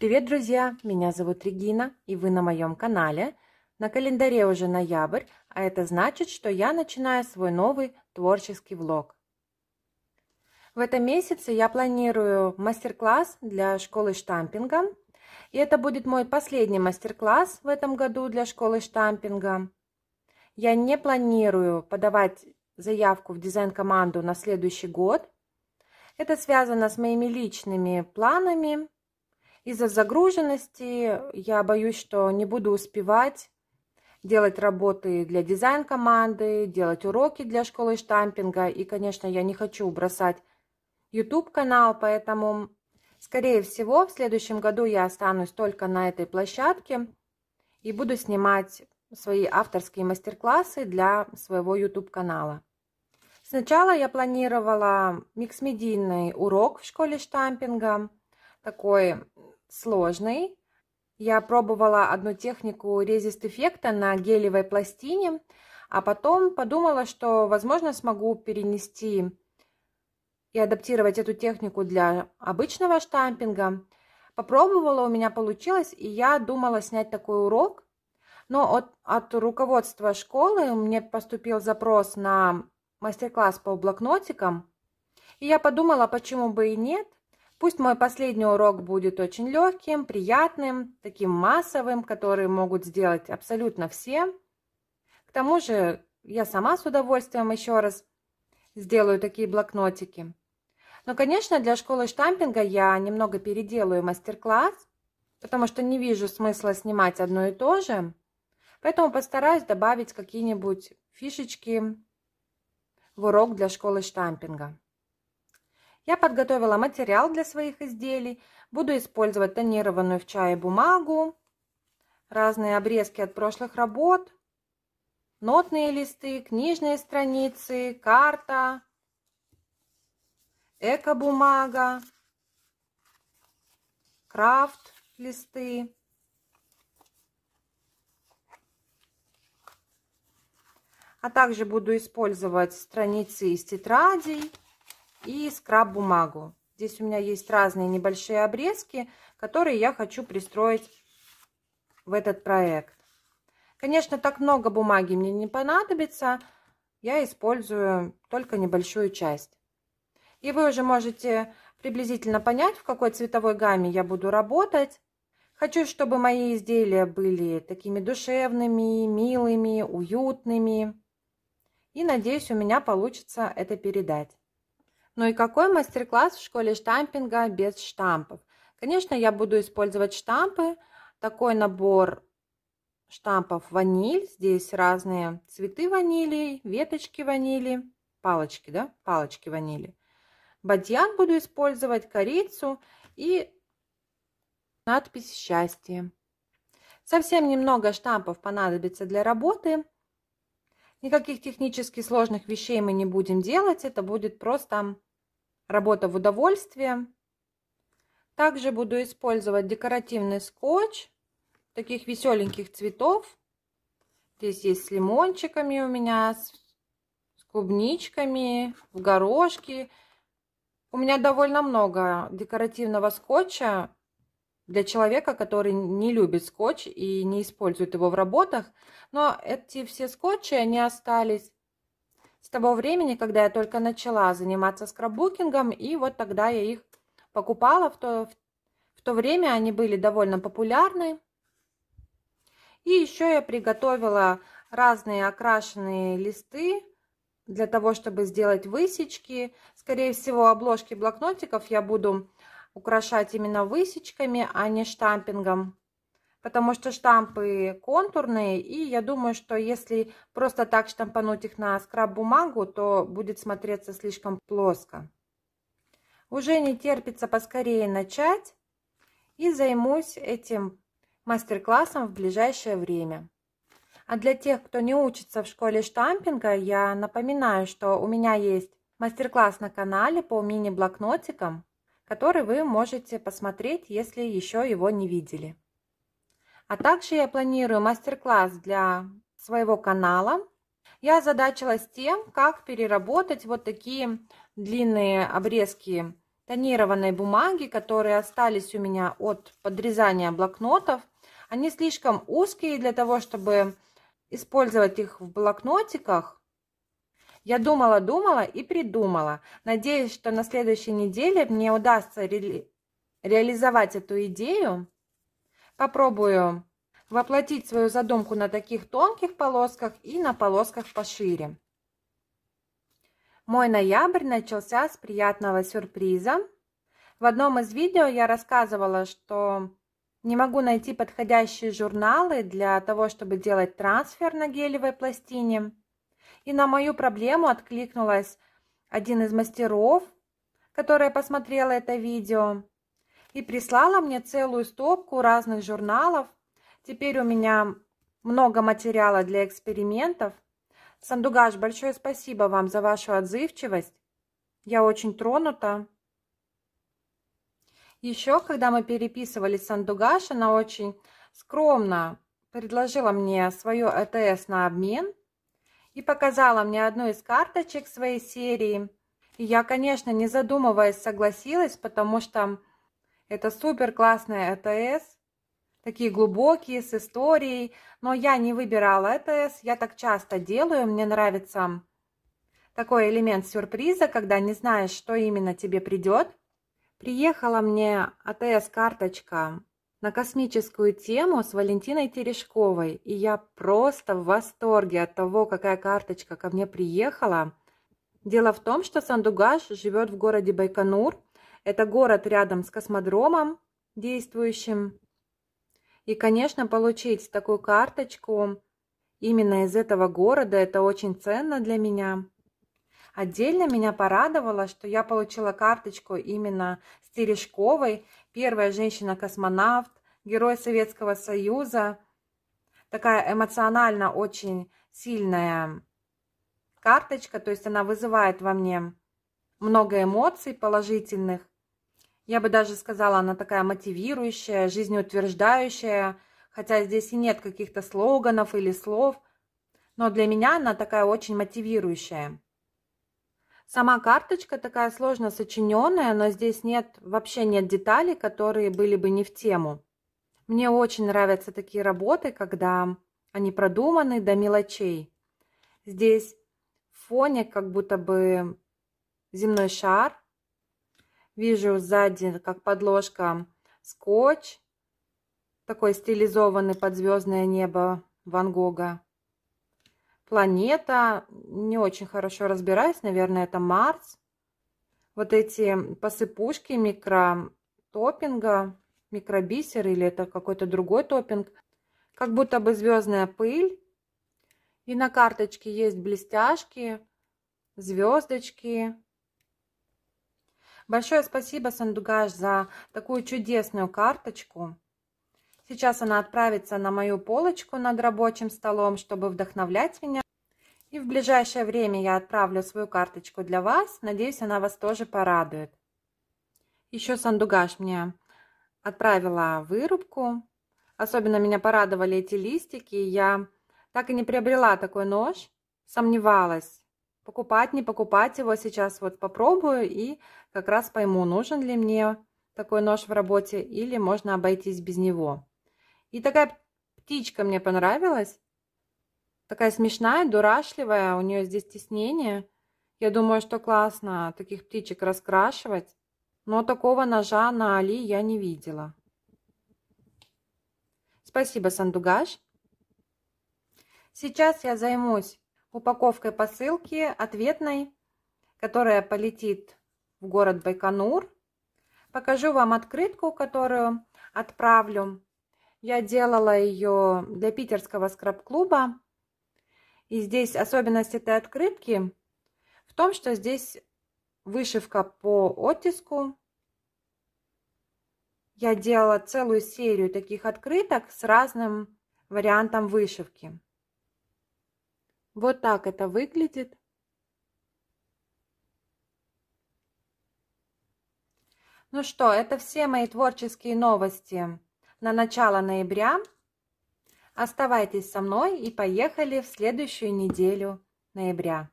Привет, друзья! Меня зовут Регина, и вы на моем канале. На календаре уже ноябрь, а это значит, что я начинаю свой новый творческий влог. В этом месяце я планирую мастер-класс для школы штампинга. И это будет мой последний мастер-класс в этом году для школы штампинга. Я не планирую подавать заявку в дизайн-команду на следующий год. Это связано с моими личными планами из-за загруженности я боюсь, что не буду успевать делать работы для дизайн-команды, делать уроки для школы штампинга. И, конечно, я не хочу бросать YouTube-канал, поэтому, скорее всего, в следующем году я останусь только на этой площадке и буду снимать свои авторские мастер-классы для своего YouTube-канала. Сначала я планировала микс-медийный урок в школе штампинга, такой сложный. Я пробовала одну технику резист-эффекта на гелевой пластине, а потом подумала, что, возможно, смогу перенести и адаптировать эту технику для обычного штампинга. Попробовала, у меня получилось, и я думала снять такой урок. Но от, от руководства школы мне поступил запрос на мастер-класс по блокнотикам. И я подумала, почему бы и нет. Пусть мой последний урок будет очень легким, приятным, таким массовым, который могут сделать абсолютно все. К тому же я сама с удовольствием еще раз сделаю такие блокнотики. Но, конечно, для школы штампинга я немного переделаю мастер-класс, потому что не вижу смысла снимать одно и то же. Поэтому постараюсь добавить какие-нибудь фишечки в урок для школы штампинга. Я подготовила материал для своих изделий. Буду использовать тонированную в чае бумагу, разные обрезки от прошлых работ, нотные листы, книжные страницы, карта, эко-бумага, крафт листы. А также буду использовать страницы из тетрадей и скраб-бумагу. Здесь у меня есть разные небольшие обрезки, которые я хочу пристроить в этот проект. Конечно, так много бумаги мне не понадобится. Я использую только небольшую часть. И вы уже можете приблизительно понять, в какой цветовой гамме я буду работать. Хочу, чтобы мои изделия были такими душевными, милыми, уютными. И надеюсь, у меня получится это передать. Ну и какой мастер-класс в школе штампинга без штампов? Конечно, я буду использовать штампы. Такой набор штампов ваниль. Здесь разные цветы ванили, веточки ванили, палочки, да, палочки ванили. Бадьян буду использовать, корицу и надпись «Счастье». Совсем немного штампов понадобится для работы. Никаких технически сложных вещей мы не будем делать. Это будет просто работа в удовольствие. Также буду использовать декоративный скотч таких веселеньких цветов. Здесь есть с лимончиками у меня, с, клубничками, в горошке. У меня довольно много декоративного скотча для человека, который не любит скотч и не использует его в работах. Но эти все скотчи, они остались с того времени, когда я только начала заниматься скраббукингом, и вот тогда я их покупала. В то, в то время они были довольно популярны. И еще я приготовила разные окрашенные листы для того, чтобы сделать высечки. Скорее всего, обложки блокнотиков я буду украшать именно высечками, а не штампингом потому что штампы контурные, и я думаю, что если просто так штампануть их на скраб-бумагу, то будет смотреться слишком плоско. Уже не терпится поскорее начать и займусь этим мастер-классом в ближайшее время. А для тех, кто не учится в школе штампинга, я напоминаю, что у меня есть мастер-класс на канале по мини-блокнотикам, который вы можете посмотреть, если еще его не видели. А также я планирую мастер-класс для своего канала. Я озадачилась тем, как переработать вот такие длинные обрезки тонированной бумаги, которые остались у меня от подрезания блокнотов. Они слишком узкие для того, чтобы использовать их в блокнотиках. Я думала, думала и придумала. Надеюсь, что на следующей неделе мне удастся ре реализовать эту идею. Попробую воплотить свою задумку на таких тонких полосках и на полосках пошире. Мой ноябрь начался с приятного сюрприза. В одном из видео я рассказывала, что не могу найти подходящие журналы для того, чтобы делать трансфер на гелевой пластине. И на мою проблему откликнулась один из мастеров, которая посмотрела это видео и прислала мне целую стопку разных журналов. Теперь у меня много материала для экспериментов. Сандугаш, большое спасибо вам за вашу отзывчивость. Я очень тронута. Еще, когда мы переписывались с Андугаш, она очень скромно предложила мне свое ЭТС на обмен и показала мне одну из карточек своей серии. И я, конечно, не задумываясь, согласилась, потому что это супер классная ЭТС, такие глубокие, с историей. Но я не выбирала ЭТС, я так часто делаю, мне нравится такой элемент сюрприза, когда не знаешь, что именно тебе придет. Приехала мне АТС-карточка на космическую тему с Валентиной Терешковой, и я просто в восторге от того, какая карточка ко мне приехала. Дело в том, что Сандугаш живет в городе Байконур, это город рядом с космодромом действующим. И, конечно, получить такую карточку именно из этого города, это очень ценно для меня. Отдельно меня порадовало, что я получила карточку именно с Терешковой, первая женщина-космонавт, герой Советского Союза. Такая эмоционально очень сильная карточка, то есть она вызывает во мне много эмоций положительных. Я бы даже сказала, она такая мотивирующая, жизнеутверждающая, хотя здесь и нет каких-то слоганов или слов, но для меня она такая очень мотивирующая. Сама карточка такая сложно сочиненная, но здесь нет, вообще нет деталей, которые были бы не в тему. Мне очень нравятся такие работы, когда они продуманы до мелочей. Здесь в фоне как будто бы земной шар, Вижу сзади, как подложка, скотч, такой стилизованный под звездное небо Ван Гога. Планета, не очень хорошо разбираюсь, наверное, это Марс. Вот эти посыпушки микротопинга, микробисер или это какой-то другой топинг. Как будто бы звездная пыль. И на карточке есть блестяшки, звездочки, Большое спасибо, Сандугаш, за такую чудесную карточку. Сейчас она отправится на мою полочку над рабочим столом, чтобы вдохновлять меня. И в ближайшее время я отправлю свою карточку для вас. Надеюсь, она вас тоже порадует. Еще Сандугаш мне отправила вырубку. Особенно меня порадовали эти листики. Я так и не приобрела такой нож. Сомневалась, покупать, не покупать его. Сейчас вот попробую и как раз пойму, нужен ли мне такой нож в работе или можно обойтись без него. И такая птичка мне понравилась. Такая смешная, дурашливая, у нее здесь теснение. Я думаю, что классно таких птичек раскрашивать. Но такого ножа на Али я не видела. Спасибо, Сандугаш. Сейчас я займусь упаковкой посылки ответной, которая полетит в город Байконур. Покажу вам открытку, которую отправлю. Я делала ее для питерского скраб-клуба. И здесь особенность этой открытки в том, что здесь вышивка по оттиску. Я делала целую серию таких открыток с разным вариантом вышивки. Вот так это выглядит. Ну что, это все мои творческие новости на начало ноября. Оставайтесь со мной и поехали в следующую неделю ноября.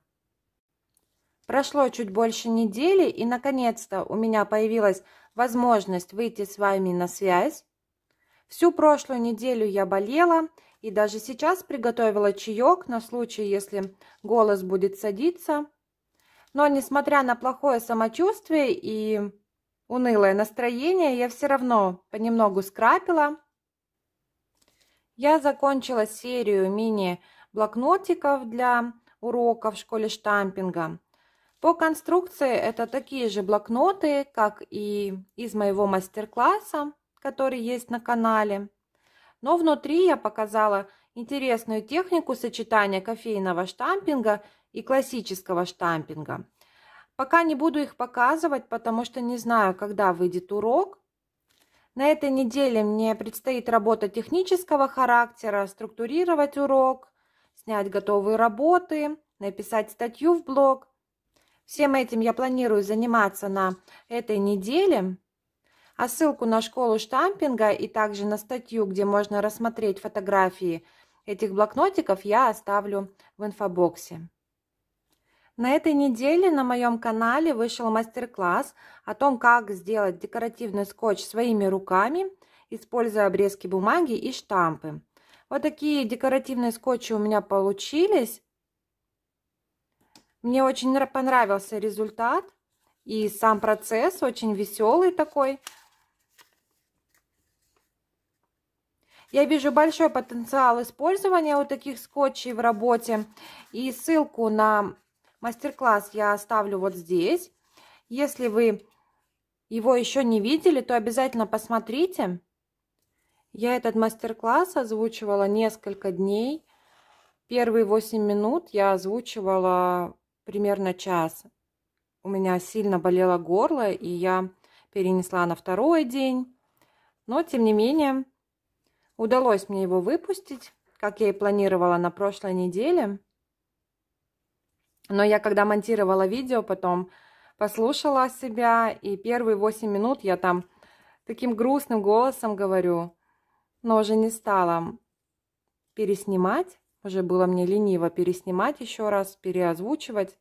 Прошло чуть больше недели, и наконец-то у меня появилась возможность выйти с вами на связь. Всю прошлую неделю я болела, и даже сейчас приготовила чаек на случай, если голос будет садиться. Но несмотря на плохое самочувствие и Унылое настроение я все равно понемногу скрапила. Я закончила серию мини-блокнотиков для уроков в школе штампинга. По конструкции это такие же блокноты, как и из моего мастер-класса, который есть на канале. Но внутри я показала интересную технику сочетания кофейного штампинга и классического штампинга. Пока не буду их показывать, потому что не знаю, когда выйдет урок. На этой неделе мне предстоит работа технического характера, структурировать урок, снять готовые работы, написать статью в блог. Всем этим я планирую заниматься на этой неделе. А ссылку на школу штампинга и также на статью, где можно рассмотреть фотографии этих блокнотиков, я оставлю в инфобоксе. На этой неделе на моем канале вышел мастер-класс о том, как сделать декоративный скотч своими руками, используя обрезки бумаги и штампы. Вот такие декоративные скотчи у меня получились. Мне очень понравился результат и сам процесс, очень веселый такой. Я вижу большой потенциал использования вот таких скотчей в работе. И ссылку на Мастер-класс я оставлю вот здесь. Если вы его еще не видели, то обязательно посмотрите. Я этот мастер-класс озвучивала несколько дней. Первые 8 минут я озвучивала примерно час. У меня сильно болело горло, и я перенесла на второй день. Но, тем не менее, удалось мне его выпустить, как я и планировала на прошлой неделе. Но я когда монтировала видео, потом послушала себя, и первые 8 минут я там таким грустным голосом говорю, но уже не стала переснимать, уже было мне лениво переснимать еще раз, переозвучивать.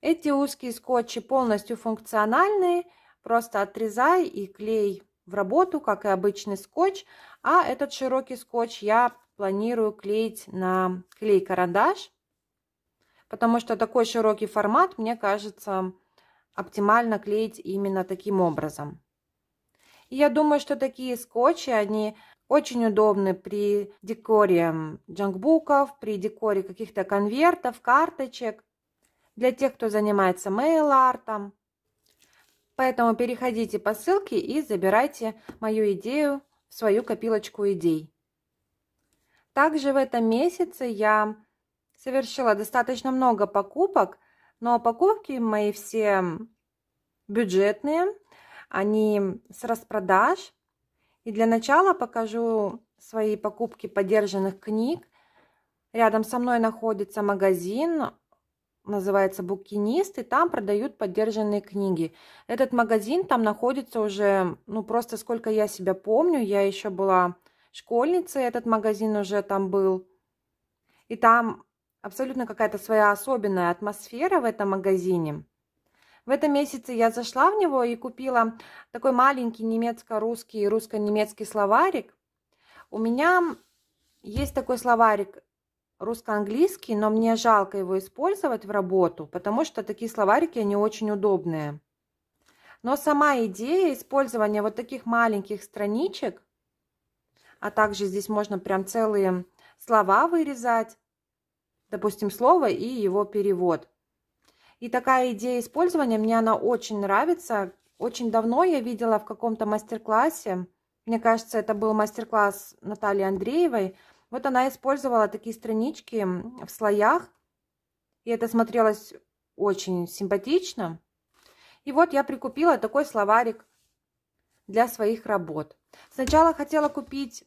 Эти узкие скотчи полностью функциональные, просто отрезай и клей в работу, как и обычный скотч, а этот широкий скотч я планирую клеить на клей-карандаш, потому что такой широкий формат, мне кажется, оптимально клеить именно таким образом. И я думаю, что такие скотчи, они очень удобны при декоре джангбуков, при декоре каких-то конвертов, карточек, для тех, кто занимается мейл-артом. Поэтому переходите по ссылке и забирайте мою идею в свою копилочку идей. Также в этом месяце я совершила достаточно много покупок, но покупки мои все бюджетные, они с распродаж. И для начала покажу свои покупки подержанных книг. Рядом со мной находится магазин, называется «Букинист», и там продают поддержанные книги. Этот магазин там находится уже, ну, просто сколько я себя помню, я еще была школьницей, этот магазин уже там был. И там абсолютно какая-то своя особенная атмосфера в этом магазине. В этом месяце я зашла в него и купила такой маленький немецко-русский, и русско-немецкий словарик. У меня есть такой словарик русско-английский, но мне жалко его использовать в работу, потому что такие словарики, они очень удобные. Но сама идея использования вот таких маленьких страничек, а также здесь можно прям целые слова вырезать, допустим, слово и его перевод. И такая идея использования, мне она очень нравится. Очень давно я видела в каком-то мастер-классе, мне кажется, это был мастер-класс Натальи Андреевой, вот она использовала такие странички в слоях, и это смотрелось очень симпатично. И вот я прикупила такой словарик для своих работ. Сначала хотела купить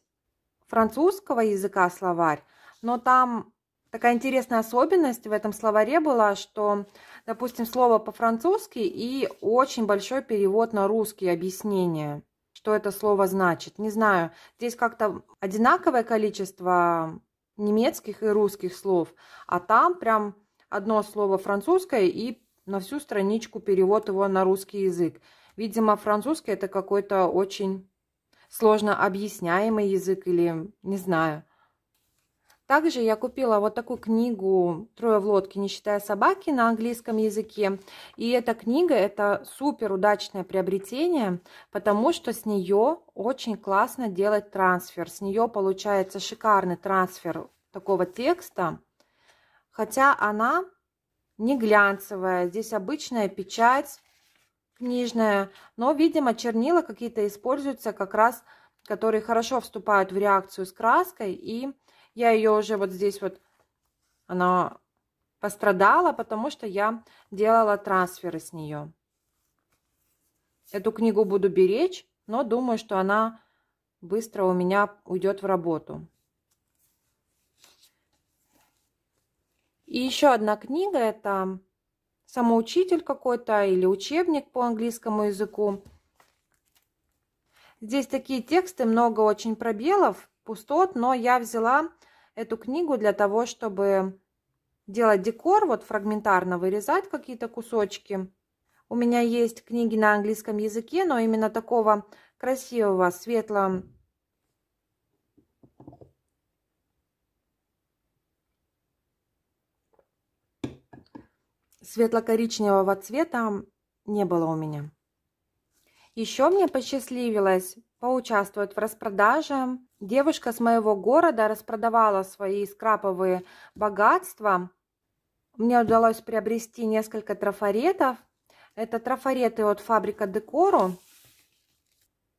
французского языка словарь, но там такая интересная особенность в этом словаре была, что, допустим, слово по-французски и очень большой перевод на русский объяснение, что это слово значит. Не знаю, здесь как-то одинаковое количество немецких и русских слов, а там прям одно слово французское и на всю страничку перевод его на русский язык. Видимо, французский это какой-то очень сложно объясняемый язык или не знаю – также я купила вот такую книгу «Трое в лодке, не считая собаки» на английском языке. И эта книга – это супер удачное приобретение, потому что с нее очень классно делать трансфер. С нее получается шикарный трансфер такого текста, хотя она не глянцевая. Здесь обычная печать книжная, но, видимо, чернила какие-то используются как раз, которые хорошо вступают в реакцию с краской и я ее уже вот здесь вот, она пострадала, потому что я делала трансферы с нее. Эту книгу буду беречь, но думаю, что она быстро у меня уйдет в работу. И еще одна книга – это самоучитель какой-то или учебник по английскому языку. Здесь такие тексты, много очень пробелов пустот, но я взяла эту книгу для того, чтобы делать декор, вот фрагментарно вырезать какие-то кусочки. У меня есть книги на английском языке, но именно такого красивого, светлого светло-коричневого цвета не было у меня. Еще мне посчастливилось поучаствовать в распродаже. Девушка с моего города распродавала свои скраповые богатства. Мне удалось приобрести несколько трафаретов. Это трафареты от фабрика Декору.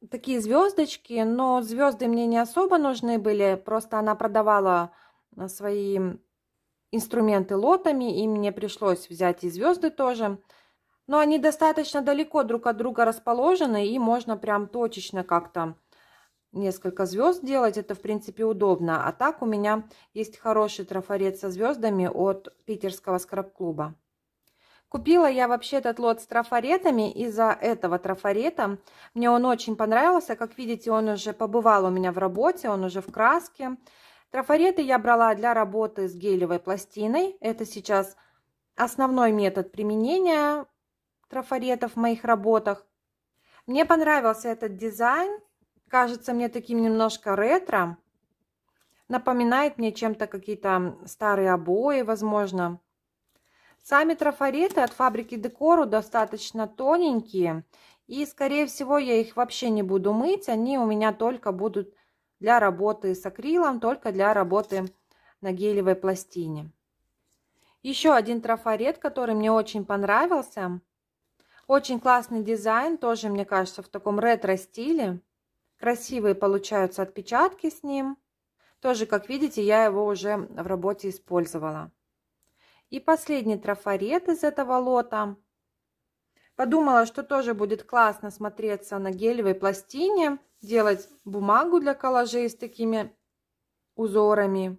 Такие звездочки, но звезды мне не особо нужны были. Просто она продавала э, свои инструменты лотами, и мне пришлось взять и звезды тоже. Но они достаточно далеко друг от друга расположены, и можно прям точечно как-то несколько звезд делать. Это, в принципе, удобно. А так у меня есть хороший трафарет со звездами от питерского скраб-клуба. Купила я вообще этот лот с трафаретами из-за этого трафарета. Мне он очень понравился. Как видите, он уже побывал у меня в работе, он уже в краске. Трафареты я брала для работы с гелевой пластиной. Это сейчас основной метод применения трафаретов в моих работах. Мне понравился этот дизайн. Кажется мне таким немножко ретро. Напоминает мне чем-то какие-то старые обои, возможно. Сами трафареты от фабрики Декору достаточно тоненькие. И, скорее всего, я их вообще не буду мыть. Они у меня только будут для работы с акрилом, только для работы на гелевой пластине. Еще один трафарет, который мне очень понравился. Очень классный дизайн, тоже, мне кажется, в таком ретро-стиле. Красивые получаются отпечатки с ним. Тоже, как видите, я его уже в работе использовала. И последний трафарет из этого лота. Подумала, что тоже будет классно смотреться на гелевой пластине, делать бумагу для коллажей с такими узорами.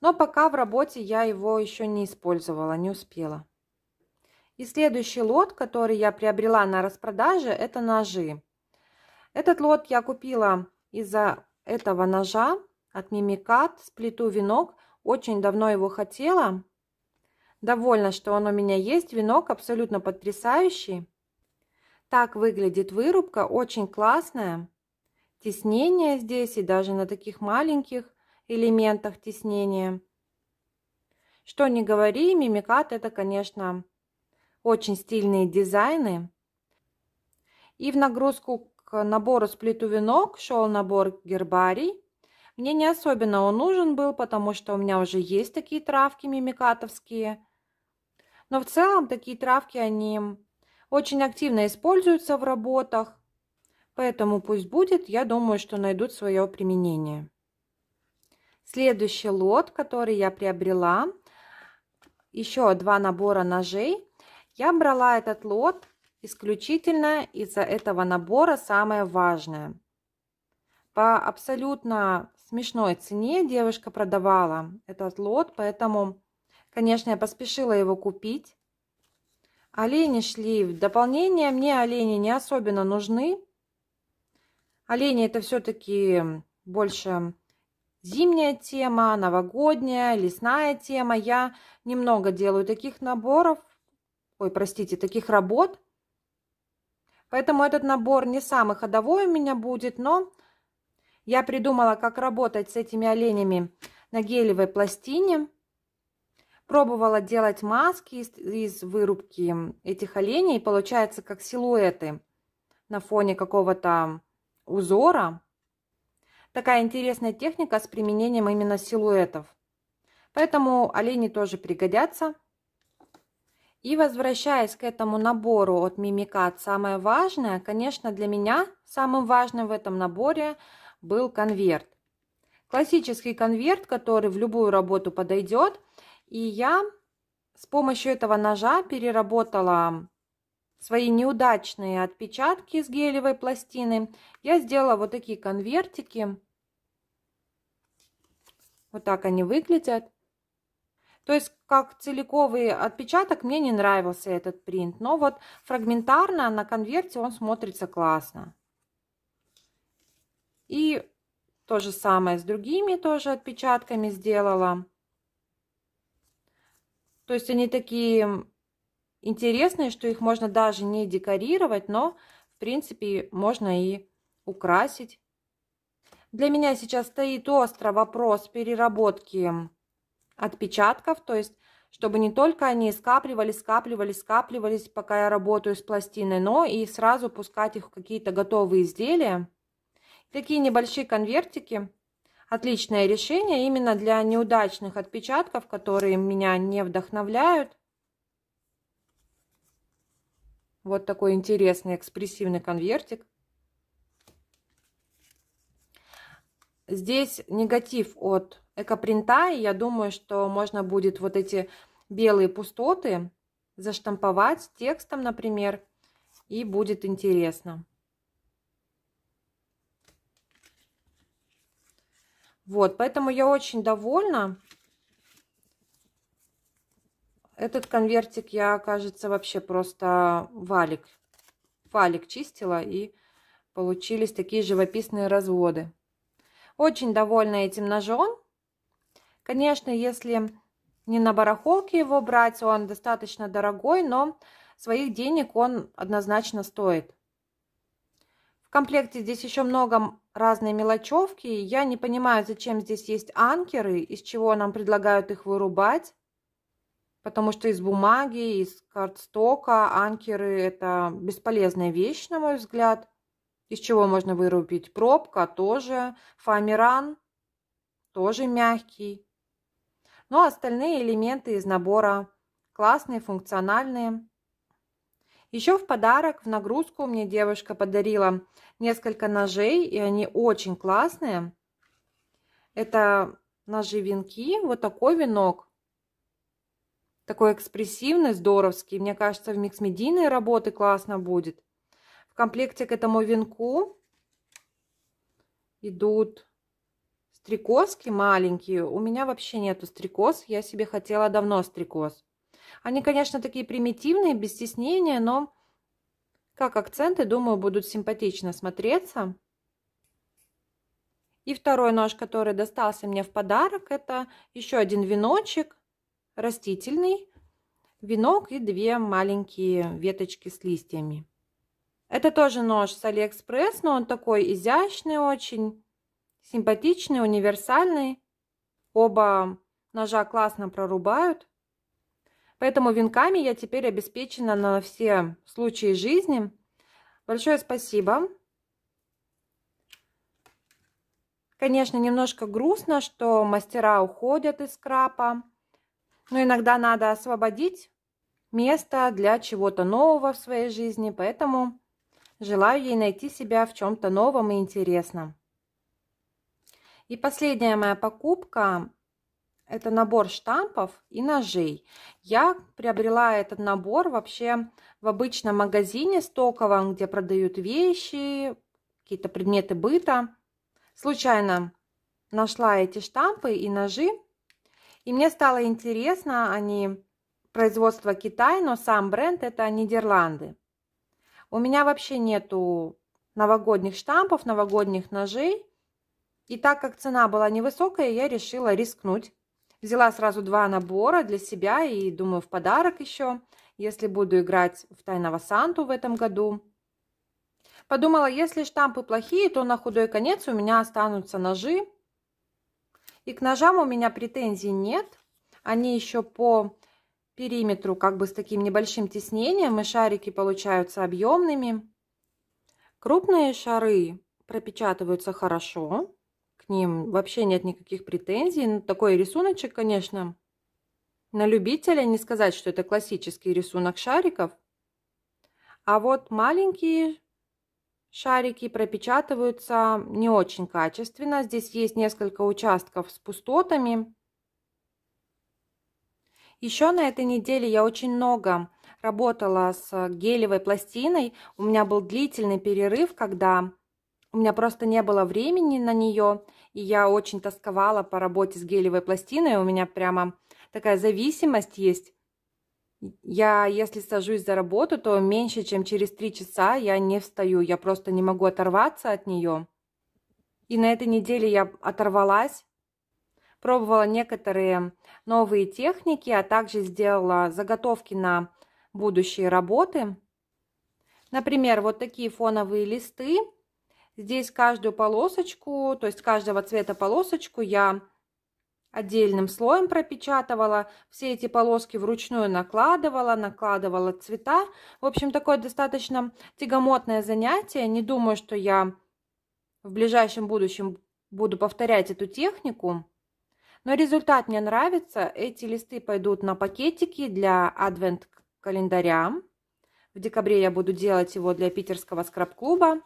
Но пока в работе я его еще не использовала, не успела. И следующий лот, который я приобрела на распродаже, это ножи. Этот лот я купила из-за этого ножа от Мимикат, сплету венок. Очень давно его хотела. Довольна, что он у меня есть. Венок абсолютно потрясающий. Так выглядит вырубка, очень классная. Теснение здесь и даже на таких маленьких элементах теснения. Что не говори, мимикат это, конечно, очень стильные дизайны. И в нагрузку к набору с венок шел набор гербарий. Мне не особенно он нужен был, потому что у меня уже есть такие травки мимикатовские. Но в целом такие травки, они очень активно используются в работах. Поэтому пусть будет, я думаю, что найдут свое применение. Следующий лот, который я приобрела, еще два набора ножей. Я брала этот лот исключительно из-за этого набора самое важное. По абсолютно смешной цене девушка продавала этот лот, поэтому, конечно, я поспешила его купить. Олени шли в дополнение. Мне олени не особенно нужны. Олени это все-таки больше зимняя тема, новогодняя, лесная тема. Я немного делаю таких наборов ой, простите, таких работ. Поэтому этот набор не самый ходовой у меня будет, но я придумала, как работать с этими оленями на гелевой пластине. Пробовала делать маски из, из вырубки этих оленей, получается как силуэты на фоне какого-то узора. Такая интересная техника с применением именно силуэтов. Поэтому олени тоже пригодятся. И возвращаясь к этому набору от Мимикат, самое важное, конечно, для меня самым важным в этом наборе был конверт. Классический конверт, который в любую работу подойдет. И я с помощью этого ножа переработала свои неудачные отпечатки с гелевой пластины. Я сделала вот такие конвертики. Вот так они выглядят. То есть, как целиковый отпечаток, мне не нравился этот принт. Но вот фрагментарно на конверте он смотрится классно. И то же самое с другими тоже отпечатками сделала. То есть, они такие интересные, что их можно даже не декорировать, но, в принципе, можно и украсить. Для меня сейчас стоит остро вопрос переработки отпечатков, то есть чтобы не только они скапливались, скапливались, скапливались, пока я работаю с пластиной, но и сразу пускать их в какие-то готовые изделия. Такие небольшие конвертики. Отличное решение именно для неудачных отпечатков, которые меня не вдохновляют. Вот такой интересный экспрессивный конвертик. Здесь негатив от экопринта, и я думаю, что можно будет вот эти белые пустоты заштамповать текстом, например, и будет интересно. Вот, поэтому я очень довольна. Этот конвертик я, кажется, вообще просто валик, валик чистила, и получились такие живописные разводы. Очень довольна этим ножом. Конечно, если не на барахолке его брать, он достаточно дорогой, но своих денег он однозначно стоит. В комплекте здесь еще много разной мелочевки. Я не понимаю, зачем здесь есть анкеры, из чего нам предлагают их вырубать. Потому что из бумаги, из картстока анкеры – это бесполезная вещь, на мой взгляд. Из чего можно вырубить? Пробка тоже, фамиран тоже мягкий. Но ну, а остальные элементы из набора классные, функциональные. Еще в подарок, в нагрузку мне девушка подарила несколько ножей, и они очень классные. Это ножи-венки, вот такой венок. Такой экспрессивный, здоровский. Мне кажется, в микс-медийной работы классно будет. В комплекте к этому венку идут стрекозки маленькие. У меня вообще нету стрекоз. Я себе хотела давно стрекоз. Они, конечно, такие примитивные, без стеснения, но как акценты, думаю, будут симпатично смотреться. И второй нож, который достался мне в подарок, это еще один веночек растительный, венок и две маленькие веточки с листьями. Это тоже нож с Алиэкспресс, но он такой изящный очень, симпатичный, универсальный. Оба ножа классно прорубают. Поэтому венками я теперь обеспечена на все случаи жизни. Большое спасибо. Конечно, немножко грустно, что мастера уходят из скрапа. Но иногда надо освободить место для чего-то нового в своей жизни. Поэтому Желаю ей найти себя в чем-то новом и интересном. И последняя моя покупка – это набор штампов и ножей. Я приобрела этот набор вообще в обычном магазине стоковом, где продают вещи, какие-то предметы быта. Случайно нашла эти штампы и ножи. И мне стало интересно, они производство Китай, но сам бренд это Нидерланды. У меня вообще нету новогодних штампов, новогодних ножей. И так как цена была невысокая, я решила рискнуть. Взяла сразу два набора для себя и, думаю, в подарок еще, если буду играть в Тайного Санту в этом году. Подумала, если штампы плохие, то на худой конец у меня останутся ножи. И к ножам у меня претензий нет. Они еще по периметру как бы с таким небольшим тиснением, и шарики получаются объемными. Крупные шары пропечатываются хорошо, к ним вообще нет никаких претензий. Ну, такой рисуночек, конечно, на любителя не сказать, что это классический рисунок шариков. А вот маленькие шарики пропечатываются не очень качественно. Здесь есть несколько участков с пустотами. Еще на этой неделе я очень много работала с э, гелевой пластиной. У меня был длительный перерыв, когда у меня просто не было времени на нее, и я очень тосковала по работе с гелевой пластиной. У меня прямо такая зависимость есть. Я, если сажусь за работу, то меньше, чем через три часа я не встаю. Я просто не могу оторваться от нее. И на этой неделе я оторвалась, пробовала некоторые новые техники, а также сделала заготовки на будущие работы. Например, вот такие фоновые листы. Здесь каждую полосочку, то есть каждого цвета полосочку я отдельным слоем пропечатывала. Все эти полоски вручную накладывала, накладывала цвета. В общем, такое достаточно тягомотное занятие. Не думаю, что я в ближайшем будущем буду повторять эту технику. Но результат мне нравится. Эти листы пойдут на пакетики для адвент-календаря. В декабре я буду делать его для питерского скраб-клуба.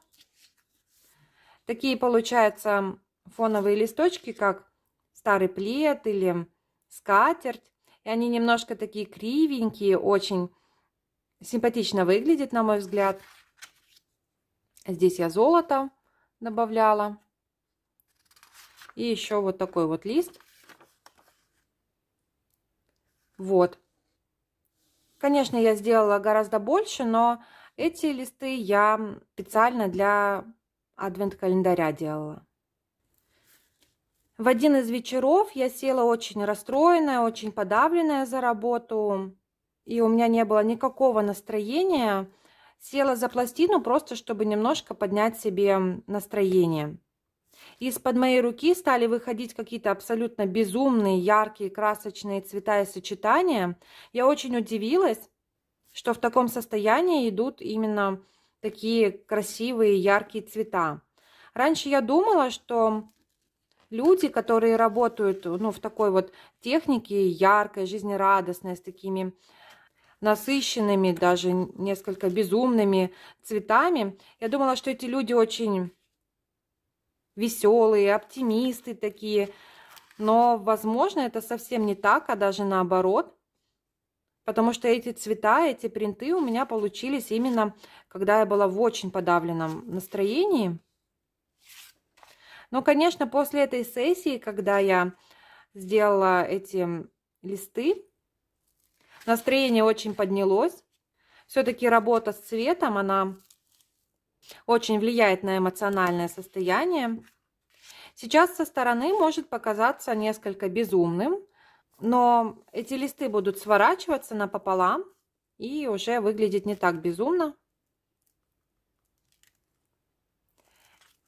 Такие получаются фоновые листочки, как старый плед или скатерть. И они немножко такие кривенькие, очень симпатично выглядит, на мой взгляд. Здесь я золото добавляла. И еще вот такой вот лист. Вот. Конечно, я сделала гораздо больше, но эти листы я специально для адвент-календаря делала. В один из вечеров я села очень расстроенная, очень подавленная за работу, и у меня не было никакого настроения. Села за пластину просто, чтобы немножко поднять себе настроение. Из-под моей руки стали выходить какие-то абсолютно безумные, яркие, красочные цвета и сочетания. Я очень удивилась, что в таком состоянии идут именно такие красивые, яркие цвета. Раньше я думала, что люди, которые работают ну, в такой вот технике яркой, жизнерадостной, с такими насыщенными, даже несколько безумными цветами, я думала, что эти люди очень веселые, оптимисты такие. Но, возможно, это совсем не так, а даже наоборот. Потому что эти цвета, эти принты у меня получились именно, когда я была в очень подавленном настроении. Но, конечно, после этой сессии, когда я сделала эти листы, настроение очень поднялось. Все-таки работа с цветом, она очень влияет на эмоциональное состояние. Сейчас со стороны может показаться несколько безумным, но эти листы будут сворачиваться напополам и уже выглядеть не так безумно.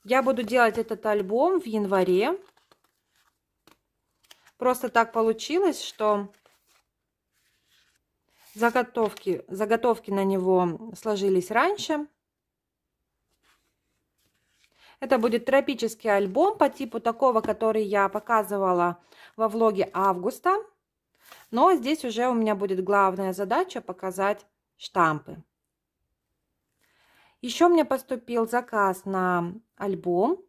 Я буду делать этот альбом в январе. Просто так получилось, что заготовки, заготовки на него сложились раньше. Это будет тропический альбом по типу такого, который я показывала во влоге августа. Но здесь уже у меня будет главная задача показать штампы. Еще мне поступил заказ на альбом.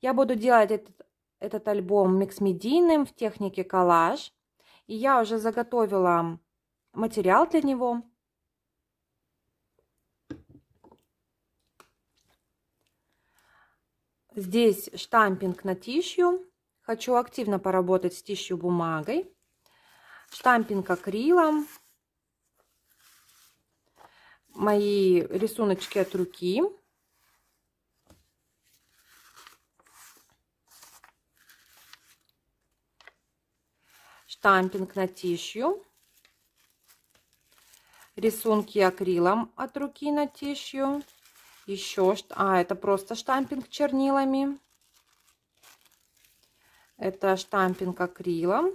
Я буду делать этот, этот альбом микс-медийным в технике коллаж. И я уже заготовила материал для него. Здесь штампинг на тишью. Хочу активно поработать с тишью бумагой. Штампинг акрилом. Мои рисуночки от руки. Штампинг на тишью. Рисунки акрилом от руки на тишью еще... А, это просто штампинг чернилами. Это штампинг акрилом.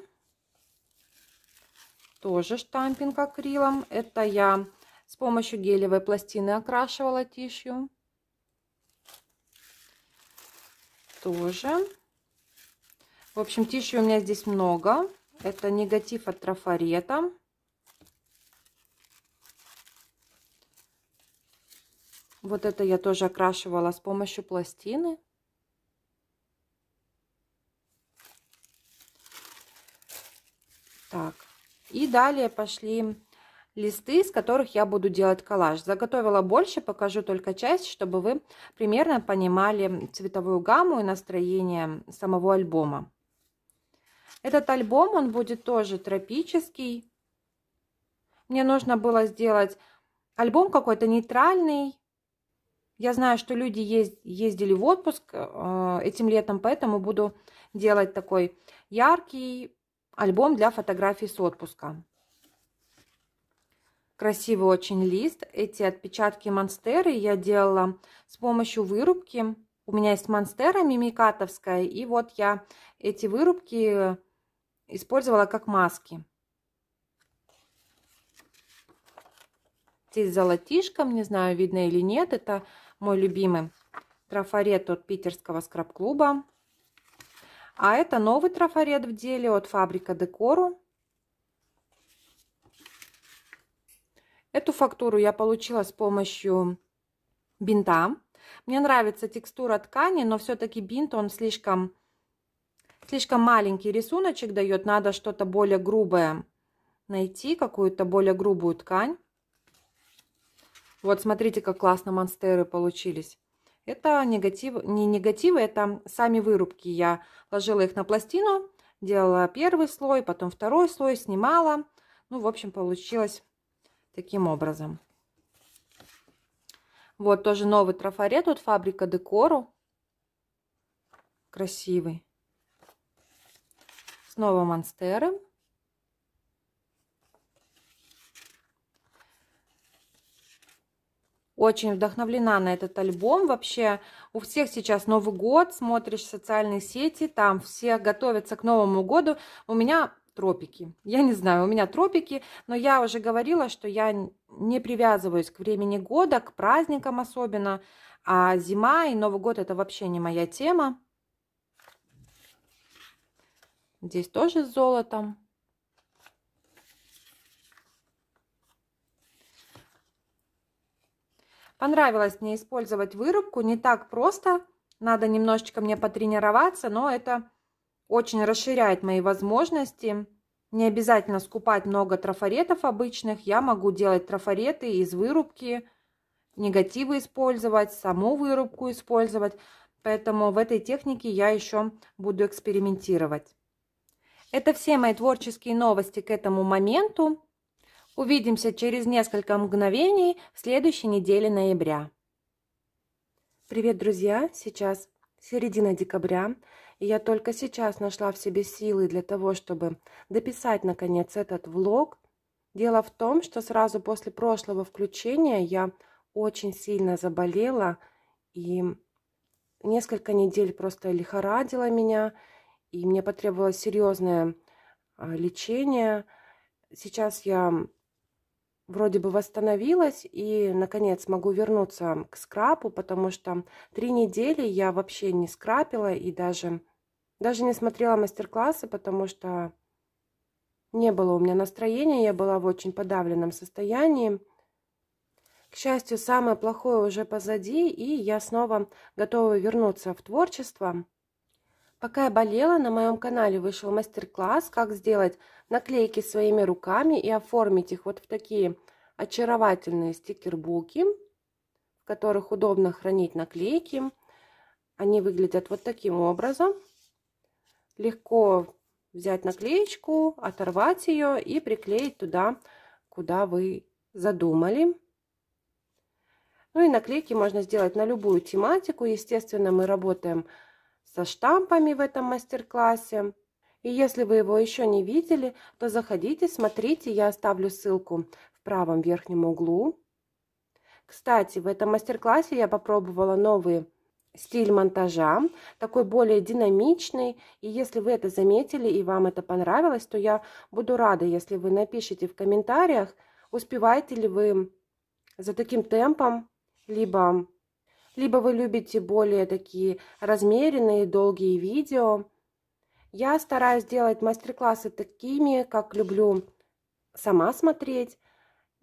Тоже штампинг акрилом. Это я с помощью гелевой пластины окрашивала тишью. Тоже. В общем, тиши у меня здесь много. Это негатив от трафарета. Вот это я тоже окрашивала с помощью пластины. Так, и далее пошли листы, из которых я буду делать коллаж. Заготовила больше, покажу только часть, чтобы вы примерно понимали цветовую гамму и настроение самого альбома. Этот альбом, он будет тоже тропический. Мне нужно было сделать альбом какой-то нейтральный, я знаю, что люди ездили в отпуск э, этим летом, поэтому буду делать такой яркий альбом для фотографий с отпуска. Красивый очень лист. Эти отпечатки монстеры я делала с помощью вырубки. У меня есть монстера мимикатовская, и вот я эти вырубки использовала как маски. здесь золотишком, не знаю, видно или нет. Это мой любимый трафарет от питерского скраб-клуба. А это новый трафарет в деле от фабрика Декору. Эту фактуру я получила с помощью бинта. Мне нравится текстура ткани, но все-таки бинт, он слишком, слишком маленький рисуночек дает. Надо что-то более грубое найти, какую-то более грубую ткань. Вот смотрите, как классно монстеры получились. Это негатив, не негативы, это сами вырубки. Я ложила их на пластину, делала первый слой, потом второй слой, снимала. Ну, в общем, получилось таким образом. Вот тоже новый трафарет от фабрика Декору. Красивый. Снова монстеры. Очень вдохновлена на этот альбом. Вообще у всех сейчас Новый год, смотришь социальные сети, там все готовятся к Новому году. У меня тропики. Я не знаю, у меня тропики, но я уже говорила, что я не привязываюсь к времени года, к праздникам особенно, а зима и Новый год это вообще не моя тема. Здесь тоже с золотом. Понравилось мне использовать вырубку. Не так просто. Надо немножечко мне потренироваться, но это очень расширяет мои возможности. Не обязательно скупать много трафаретов обычных. Я могу делать трафареты из вырубки, негативы использовать, саму вырубку использовать. Поэтому в этой технике я еще буду экспериментировать. Это все мои творческие новости к этому моменту. Увидимся через несколько мгновений в следующей неделе ноября. Привет, друзья! Сейчас середина декабря, и я только сейчас нашла в себе силы для того, чтобы дописать, наконец, этот влог. Дело в том, что сразу после прошлого включения я очень сильно заболела, и несколько недель просто лихорадила меня, и мне потребовалось серьезное а, лечение. Сейчас я вроде бы восстановилась и, наконец, могу вернуться к скрапу, потому что три недели я вообще не скрапила и даже, даже не смотрела мастер-классы, потому что не было у меня настроения, я была в очень подавленном состоянии. К счастью, самое плохое уже позади, и я снова готова вернуться в творчество. Пока я болела, на моем канале вышел мастер-класс, как сделать наклейки своими руками и оформить их вот в такие очаровательные стикербуки, в которых удобно хранить наклейки. Они выглядят вот таким образом. Легко взять наклеечку, оторвать ее и приклеить туда, куда вы задумали. Ну и наклейки можно сделать на любую тематику. Естественно, мы работаем с со штампами в этом мастер-классе. И если вы его еще не видели, то заходите, смотрите, я оставлю ссылку в правом верхнем углу. Кстати, в этом мастер-классе я попробовала новый стиль монтажа, такой более динамичный. И если вы это заметили и вам это понравилось, то я буду рада, если вы напишите в комментариях, успеваете ли вы за таким темпом, либо либо вы любите более такие размеренные, долгие видео. Я стараюсь делать мастер-классы такими, как люблю сама смотреть.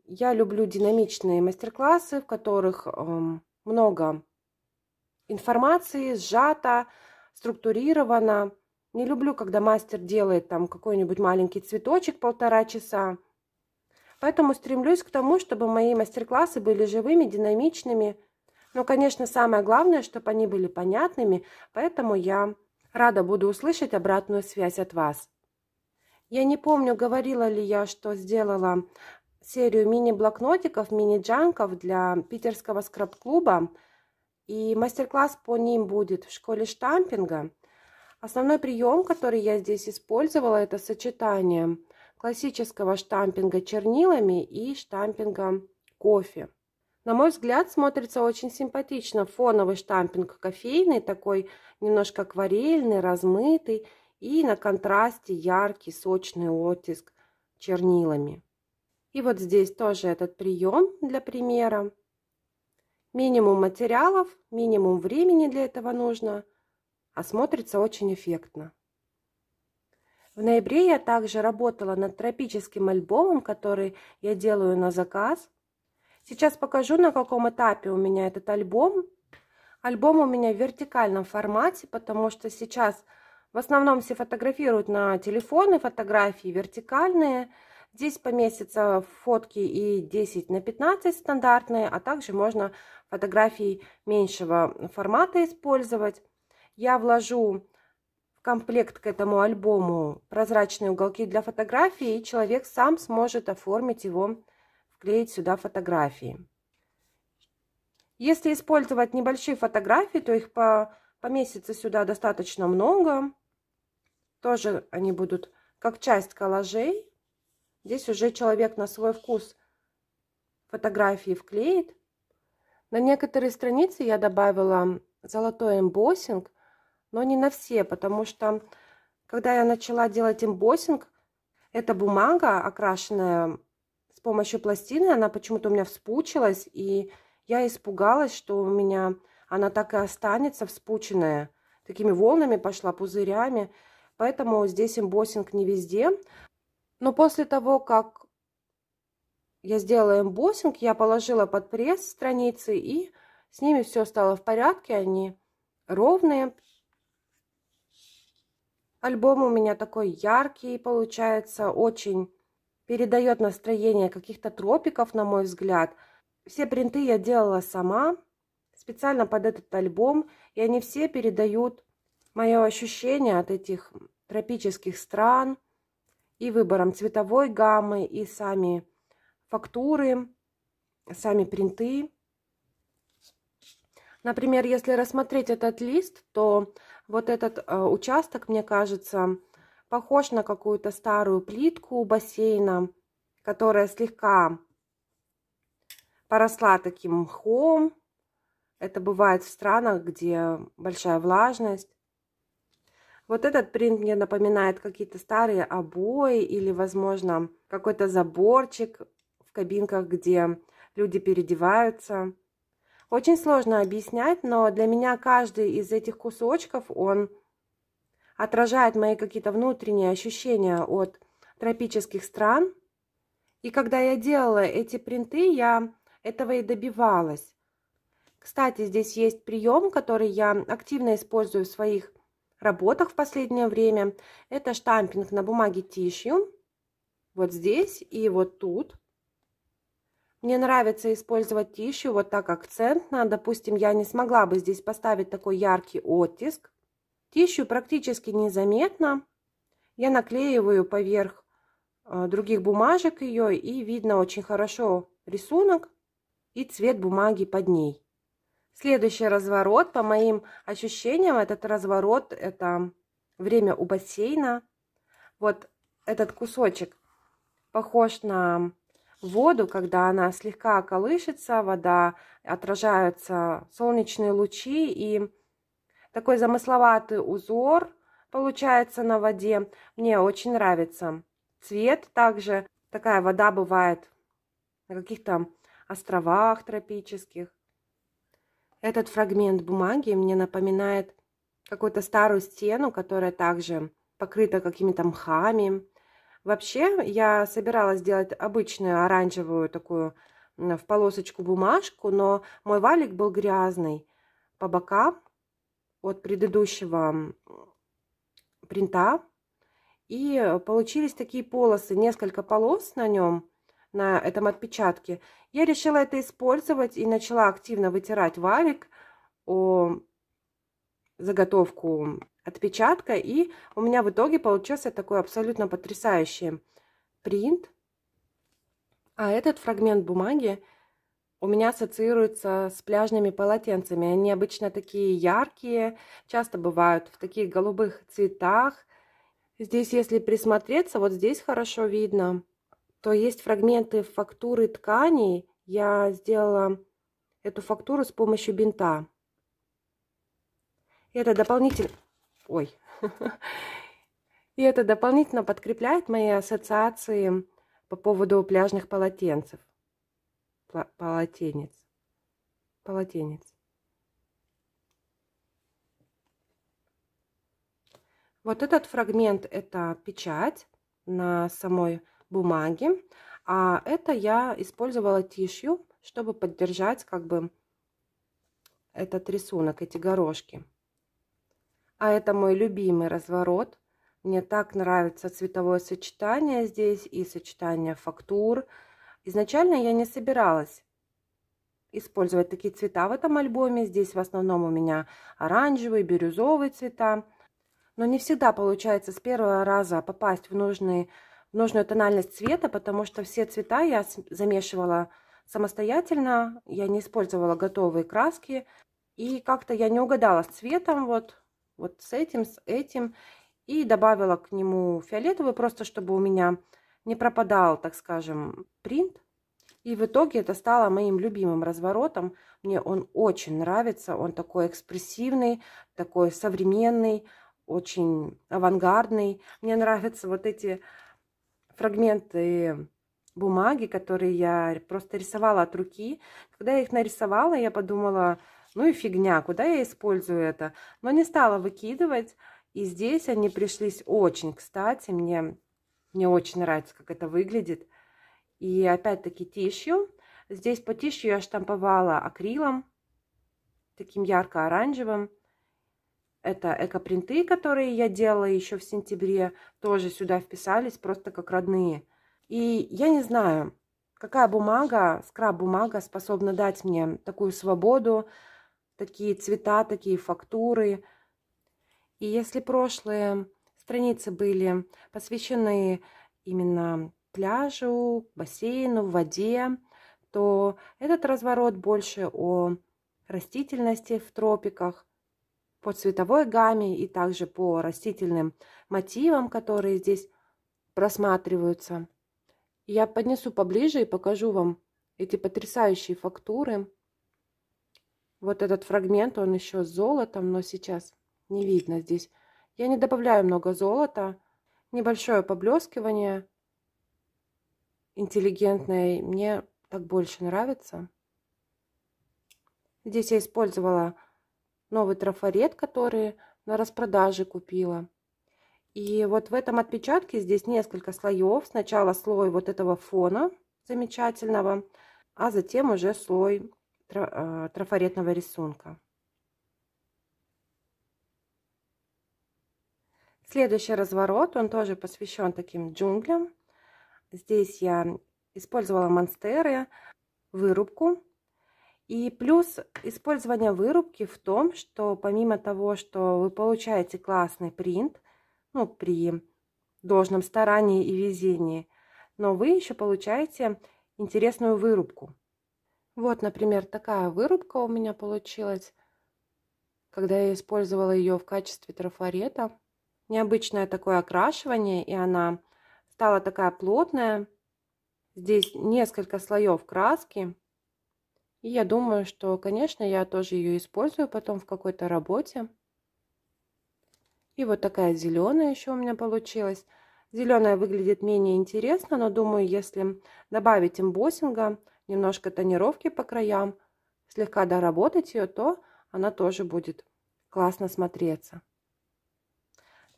Я люблю динамичные мастер-классы, в которых эм, много информации, сжато, структурировано. Не люблю, когда мастер делает там какой-нибудь маленький цветочек полтора часа. Поэтому стремлюсь к тому, чтобы мои мастер-классы были живыми, динамичными, но, ну, конечно, самое главное, чтобы они были понятными, поэтому я рада буду услышать обратную связь от вас. Я не помню, говорила ли я, что сделала серию мини-блокнотиков, мини-джанков для питерского скраб-клуба. И мастер-класс по ним будет в школе штампинга. Основной прием, который я здесь использовала, это сочетание классического штампинга чернилами и штампинга кофе. На мой взгляд, смотрится очень симпатично. Фоновый штампинг кофейный, такой немножко акварельный, размытый. И на контрасте яркий, сочный оттиск чернилами. И вот здесь тоже этот прием для примера. Минимум материалов, минимум времени для этого нужно, а смотрится очень эффектно. В ноябре я также работала над тропическим альбомом, который я делаю на заказ. Сейчас покажу, на каком этапе у меня этот альбом. Альбом у меня в вертикальном формате, потому что сейчас в основном все фотографируют на телефоны, фотографии вертикальные. Здесь поместятся фотки и 10 на 15 стандартные, а также можно фотографии меньшего формата использовать. Я вложу в комплект к этому альбому прозрачные уголки для фотографии, и человек сам сможет оформить его вклеить сюда фотографии. Если использовать небольшие фотографии, то их по, поместится сюда достаточно много. Тоже они будут как часть коллажей. Здесь уже человек на свой вкус фотографии вклеит. На некоторые страницы я добавила золотой эмбоссинг, но не на все, потому что когда я начала делать эмбоссинг, эта бумага, окрашенная с помощью пластины. Она почему-то у меня вспучилась, и я испугалась, что у меня она так и останется вспученная. Такими волнами пошла, пузырями. Поэтому здесь эмбоссинг не везде. Но после того, как я сделала эмбоссинг, я положила под пресс страницы, и с ними все стало в порядке. Они ровные. Альбом у меня такой яркий получается, очень передает настроение каких-то тропиков, на мой взгляд. Все принты я делала сама, специально под этот альбом, и они все передают мое ощущение от этих тропических стран и выбором цветовой гаммы, и сами фактуры, сами принты. Например, если рассмотреть этот лист, то вот этот э, участок, мне кажется, похож на какую-то старую плитку у бассейна, которая слегка поросла таким мхом. Это бывает в странах, где большая влажность. Вот этот принт мне напоминает какие-то старые обои или, возможно, какой-то заборчик в кабинках, где люди переодеваются. Очень сложно объяснять, но для меня каждый из этих кусочков, он отражает мои какие-то внутренние ощущения от тропических стран. И когда я делала эти принты, я этого и добивалась. Кстати, здесь есть прием, который я активно использую в своих работах в последнее время. Это штампинг на бумаге тишью. Вот здесь и вот тут. Мне нравится использовать тишью вот так акцентно. Допустим, я не смогла бы здесь поставить такой яркий оттиск. Тищу практически незаметно. Я наклеиваю поверх а, других бумажек ее и видно очень хорошо рисунок и цвет бумаги под ней. Следующий разворот, по моим ощущениям, этот разворот это время у бассейна. Вот этот кусочек похож на воду, когда она слегка колышется, вода, отражаются солнечные лучи и такой замысловатый узор получается на воде. Мне очень нравится. Цвет также. Такая вода бывает на каких-то островах тропических. Этот фрагмент бумаги мне напоминает какую-то старую стену, которая также покрыта какими-то мхами. Вообще, я собиралась сделать обычную оранжевую такую в полосочку бумажку, но мой валик был грязный по бокам, от предыдущего принта. И получились такие полосы, несколько полос на нем, на этом отпечатке. Я решила это использовать и начала активно вытирать валик о заготовку отпечатка. И у меня в итоге получился такой абсолютно потрясающий принт. А этот фрагмент бумаги у меня ассоциируется с пляжными полотенцами. Они обычно такие яркие, часто бывают в таких голубых цветах. Здесь, если присмотреться, вот здесь хорошо видно, то есть фрагменты фактуры тканей. Я сделала эту фактуру с помощью бинта. Это дополнительно... Ой. И это дополнительно подкрепляет мои ассоциации по поводу пляжных полотенцев полотенец. Полотенец. Вот этот фрагмент – это печать на самой бумаге, а это я использовала тишью, чтобы поддержать как бы этот рисунок, эти горошки. А это мой любимый разворот. Мне так нравится цветовое сочетание здесь и сочетание фактур – Изначально я не собиралась использовать такие цвета в этом альбоме. Здесь в основном у меня оранжевые, бирюзовые цвета. Но не всегда получается с первого раза попасть в, нужный, в нужную тональность цвета, потому что все цвета я замешивала самостоятельно. Я не использовала готовые краски. И как-то я не угадала с цветом, вот, вот с этим, с этим. И добавила к нему фиолетовый, просто чтобы у меня не пропадал, так скажем, принт. И в итоге это стало моим любимым разворотом. Мне он очень нравится. Он такой экспрессивный, такой современный, очень авангардный. Мне нравятся вот эти фрагменты бумаги, которые я просто рисовала от руки. Когда я их нарисовала, я подумала, ну и фигня, куда я использую это? Но не стала выкидывать. И здесь они пришлись очень кстати. Мне мне очень нравится, как это выглядит. И опять-таки тишью. Здесь по тишью я штамповала акрилом, таким ярко-оранжевым. Это эко-принты, которые я делала еще в сентябре, тоже сюда вписались, просто как родные. И я не знаю, какая бумага, скраб-бумага способна дать мне такую свободу, такие цвета, такие фактуры. И если прошлые страницы были посвящены именно пляжу, бассейну, воде, то этот разворот больше о растительности в тропиках, по цветовой гамме и также по растительным мотивам, которые здесь просматриваются. Я поднесу поближе и покажу вам эти потрясающие фактуры. Вот этот фрагмент, он еще с золотом, но сейчас не видно здесь я не добавляю много золота, небольшое поблескивание, интеллигентное, мне так больше нравится. Здесь я использовала новый трафарет, который на распродаже купила. И вот в этом отпечатке здесь несколько слоев. Сначала слой вот этого фона замечательного, а затем уже слой э, трафаретного рисунка. Следующий разворот, он тоже посвящен таким джунглям. Здесь я использовала монстеры, вырубку. И плюс использования вырубки в том, что помимо того, что вы получаете классный принт, ну, при должном старании и везении, но вы еще получаете интересную вырубку. Вот, например, такая вырубка у меня получилась, когда я использовала ее в качестве трафарета необычное такое окрашивание, и она стала такая плотная. Здесь несколько слоев краски. И я думаю, что, конечно, я тоже ее использую потом в какой-то работе. И вот такая зеленая еще у меня получилась. Зеленая выглядит менее интересно, но думаю, если добавить имбоссинга, немножко тонировки по краям, слегка доработать ее, то она тоже будет классно смотреться.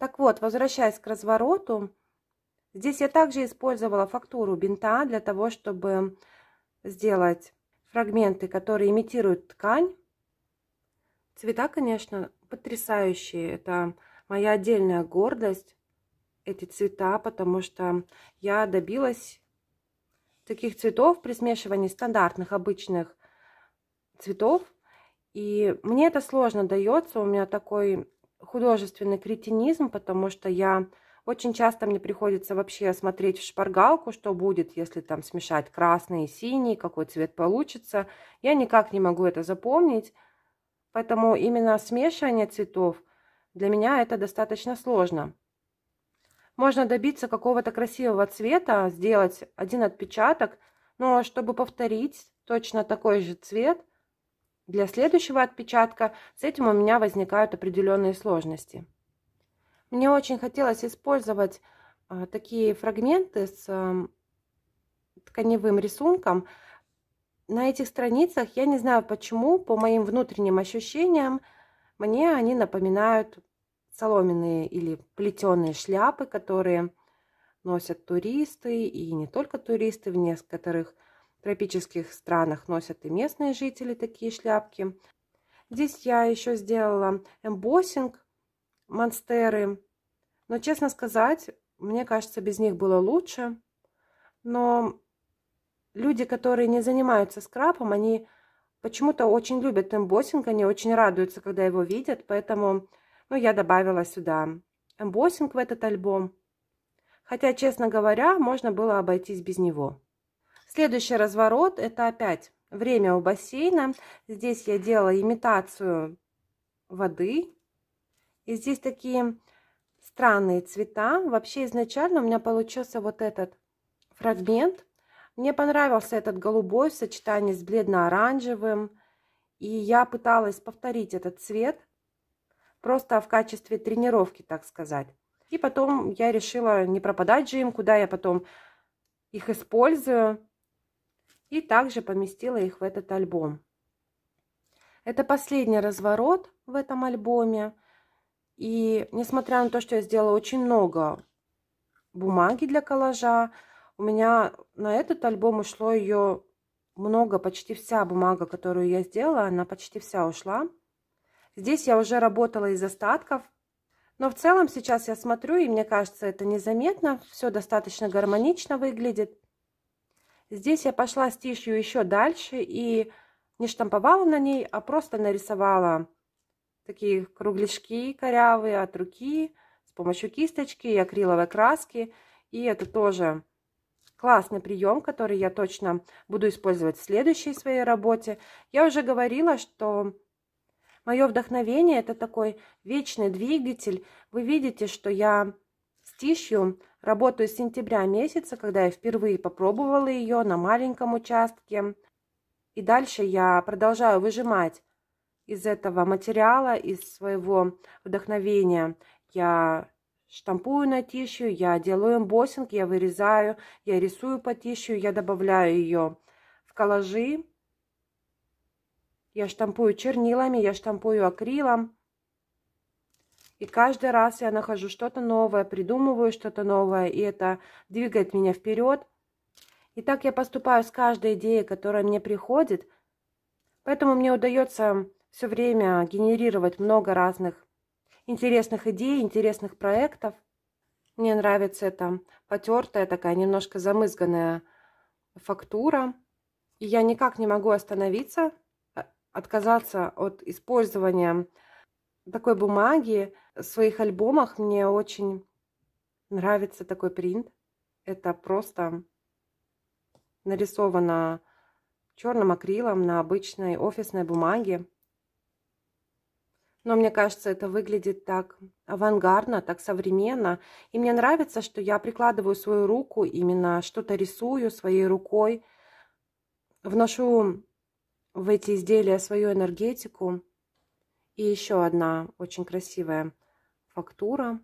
Так вот, возвращаясь к развороту, здесь я также использовала фактуру бинта для того, чтобы сделать фрагменты, которые имитируют ткань. Цвета, конечно, потрясающие. Это моя отдельная гордость, эти цвета, потому что я добилась таких цветов при смешивании стандартных обычных цветов. И мне это сложно дается, у меня такой художественный кретинизм, потому что я очень часто мне приходится вообще смотреть в шпаргалку, что будет, если там смешать красный и синий, какой цвет получится. Я никак не могу это запомнить, поэтому именно смешивание цветов для меня это достаточно сложно. Можно добиться какого-то красивого цвета, сделать один отпечаток, но чтобы повторить точно такой же цвет – для следующего отпечатка с этим у меня возникают определенные сложности. Мне очень хотелось использовать а, такие фрагменты с тканевым рисунком. На этих страницах, я не знаю почему, по моим внутренним ощущениям, мне они напоминают соломенные или плетеные шляпы, которые носят туристы и не только туристы в некоторых тропических странах носят и местные жители такие шляпки. Здесь я еще сделала эмбоссинг, монстеры. Но, честно сказать, мне кажется, без них было лучше. Но люди, которые не занимаются скрапом, они почему-то очень любят эмбоссинг, они очень радуются, когда его видят, поэтому ну, я добавила сюда эмбоссинг в этот альбом. Хотя, честно говоря, можно было обойтись без него. Следующий разворот это опять время у бассейна. Здесь я делала имитацию воды. И здесь такие странные цвета. Вообще изначально у меня получился вот этот фрагмент. Мне понравился этот голубой в сочетании с бледно-оранжевым. И я пыталась повторить этот цвет. Просто в качестве тренировки, так сказать. И потом я решила не пропадать же им, куда я потом их использую и также поместила их в этот альбом. Это последний разворот в этом альбоме. И несмотря на то, что я сделала очень много бумаги для коллажа, у меня на этот альбом ушло ее много, почти вся бумага, которую я сделала, она почти вся ушла. Здесь я уже работала из остатков, но в целом сейчас я смотрю, и мне кажется, это незаметно, все достаточно гармонично выглядит. Здесь я пошла стишью еще дальше и не штамповала на ней, а просто нарисовала такие кругляшки корявые от руки с помощью кисточки и акриловой краски. И это тоже классный прием, который я точно буду использовать в следующей своей работе. Я уже говорила, что мое вдохновение – это такой вечный двигатель. Вы видите, что я Стишью работаю с сентября месяца, когда я впервые попробовала ее на маленьком участке. И дальше я продолжаю выжимать из этого материала, из своего вдохновения. Я штампую на тищу, я делаю эмбоссинг, я вырезаю, я рисую по тищу, я добавляю ее в коллажи. Я штампую чернилами, я штампую акрилом. И каждый раз я нахожу что-то новое, придумываю что-то новое, и это двигает меня вперед. И так я поступаю с каждой идеей, которая мне приходит. Поэтому мне удается все время генерировать много разных интересных идей, интересных проектов. Мне нравится эта потертая, такая немножко замызганная фактура. И я никак не могу остановиться, а, отказаться от использования такой бумаги своих альбомах мне очень нравится такой принт. Это просто нарисовано черным акрилом на обычной офисной бумаге. Но мне кажется, это выглядит так авангардно, так современно. И мне нравится, что я прикладываю свою руку, именно что-то рисую своей рукой, вношу в эти изделия свою энергетику. И еще одна очень красивая фактура.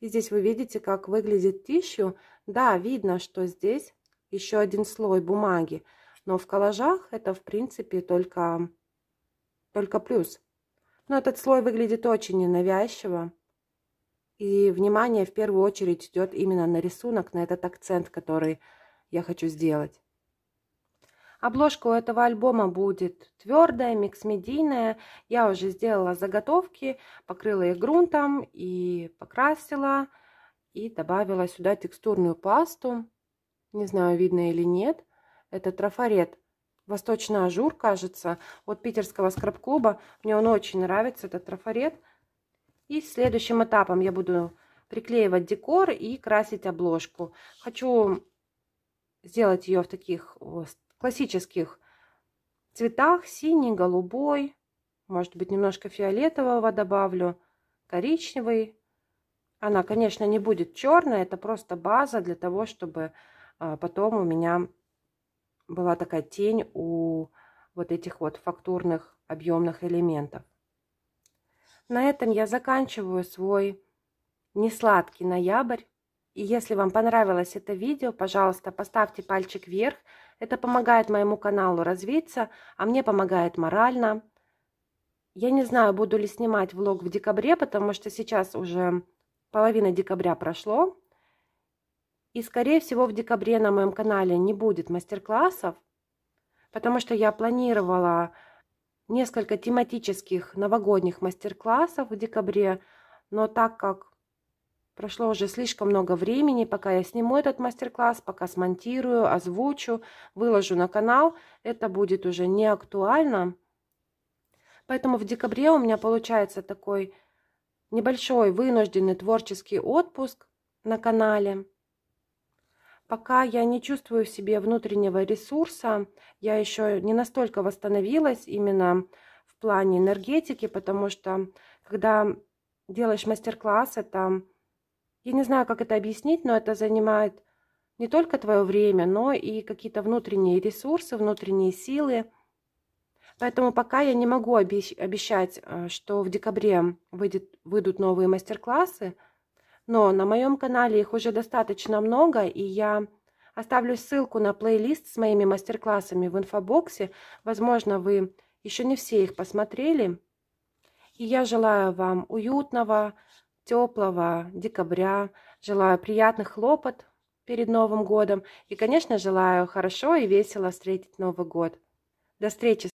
И здесь вы видите, как выглядит тищу. Да, видно, что здесь еще один слой бумаги, но в коллажах это, в принципе, только, только плюс. Но этот слой выглядит очень ненавязчиво. И внимание в первую очередь идет именно на рисунок, на этот акцент, который я хочу сделать. Обложка у этого альбома будет твердая, миксмедийная. Я уже сделала заготовки, покрыла их грунтом и покрасила. И добавила сюда текстурную пасту. Не знаю, видно или нет. Это трафарет Восточный ажур, кажется, от питерского скраб-клуба. Мне он очень нравится, этот трафарет. И следующим этапом я буду приклеивать декор и красить обложку. Хочу сделать ее в таких классических цветах. Синий, голубой, может быть, немножко фиолетового добавлю, коричневый. Она, конечно, не будет черная, это просто база для того, чтобы а, потом у меня была такая тень у вот этих вот фактурных объемных элементов. На этом я заканчиваю свой несладкий ноябрь. И если вам понравилось это видео, пожалуйста, поставьте пальчик вверх. Это помогает моему каналу развиться, а мне помогает морально. Я не знаю, буду ли снимать влог в декабре, потому что сейчас уже половина декабря прошло. И, скорее всего, в декабре на моем канале не будет мастер-классов, потому что я планировала несколько тематических новогодних мастер-классов в декабре, но так как Прошло уже слишком много времени, пока я сниму этот мастер-класс, пока смонтирую, озвучу, выложу на канал. Это будет уже не актуально. Поэтому в декабре у меня получается такой небольшой вынужденный творческий отпуск на канале. Пока я не чувствую в себе внутреннего ресурса, я еще не настолько восстановилась именно в плане энергетики, потому что когда делаешь мастер-класс, это я не знаю, как это объяснить, но это занимает не только твое время, но и какие-то внутренние ресурсы, внутренние силы. Поэтому пока я не могу обещать, э, что в декабре выйдет, выйдут новые мастер-классы, но на моем канале их уже достаточно много, и я оставлю ссылку на плейлист с моими мастер-классами в инфобоксе. Возможно, вы еще не все их посмотрели. И я желаю вам уютного, теплого декабря. Желаю приятных хлопот перед Новым годом. И, конечно, желаю хорошо и весело встретить Новый год. До встречи!